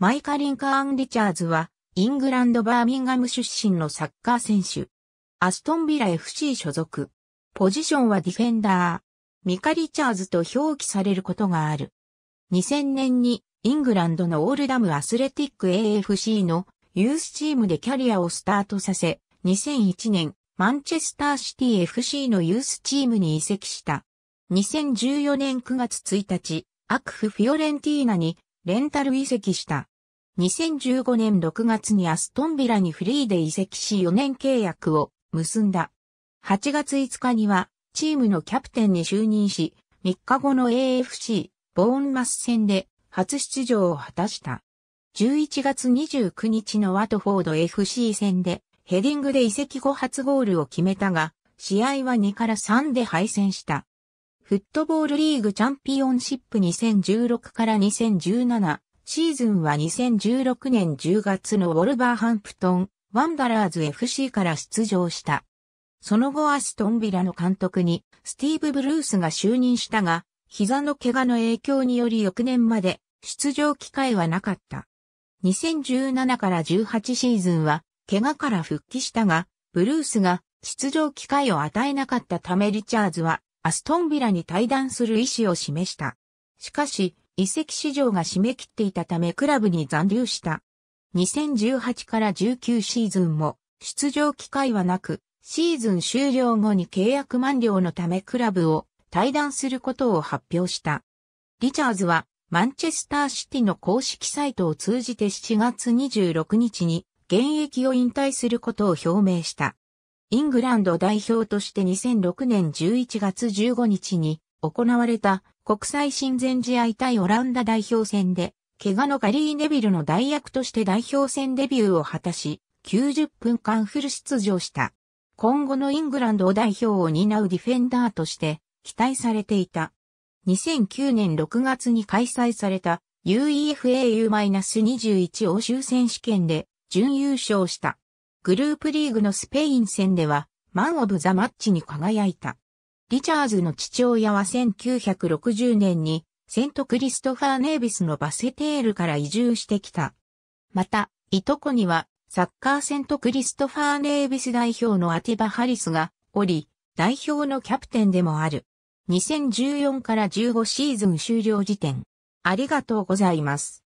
マイカ・リンカーン・リチャーズは、イングランド・バーミンガム出身のサッカー選手。アストンビラ FC 所属。ポジションはディフェンダー。ミカ・リチャーズと表記されることがある。2000年にイングランドのオールダムアスレティック AFC のユースチームでキャリアをスタートさせ、2001年マンチェスターシティ FC のユースチームに移籍した。2014年9月1日、アクフ・フィオレンティーナにレンタル移籍した。2015年6月にアストンビラにフリーで移籍し4年契約を結んだ。8月5日にはチームのキャプテンに就任し、3日後の AFC ボーンマス戦で初出場を果たした。11月29日のワトフォード FC 戦でヘディングで移籍後初ゴールを決めたが、試合は2から3で敗戦した。フットボールリーグチャンピオンシップ2016から2017シーズンは2016年10月のウォルバーハンプトン、ワンダラーズ FC から出場した。その後アストンビラの監督にスティーブ・ブルースが就任したが、膝の怪我の影響により翌年まで出場機会はなかった。2017から18シーズンは怪我から復帰したが、ブルースが出場機会を与えなかったためリチャーズはアストンビラに退団する意思を示した。しかし、移籍市場が締め切っていたためクラブに残留した。2018から19シーズンも出場機会はなく、シーズン終了後に契約満了のためクラブを退団することを発表した。リチャーズはマンチェスターシティの公式サイトを通じて7月26日に現役を引退することを表明した。イングランド代表として2006年11月15日に行われた国際親善試合対オランダ代表戦で、怪我のガリー・ネビルの代役として代表戦デビューを果たし、90分間フル出場した。今後のイングランド代表を担うディフェンダーとして期待されていた。2009年6月に開催された UEFAU-21 欧州選手権で準優勝した。グループリーグのスペイン戦では、マン・オブ・ザ・マッチに輝いた。リチャーズの父親は1960年に、セントクリストファー・ネイビスのバセテールから移住してきた。また、いとこには、サッカーセントクリストファー・ネイビス代表のアティバ・ハリスが、おり、代表のキャプテンでもある。2014から15シーズン終了時点。ありがとうございます。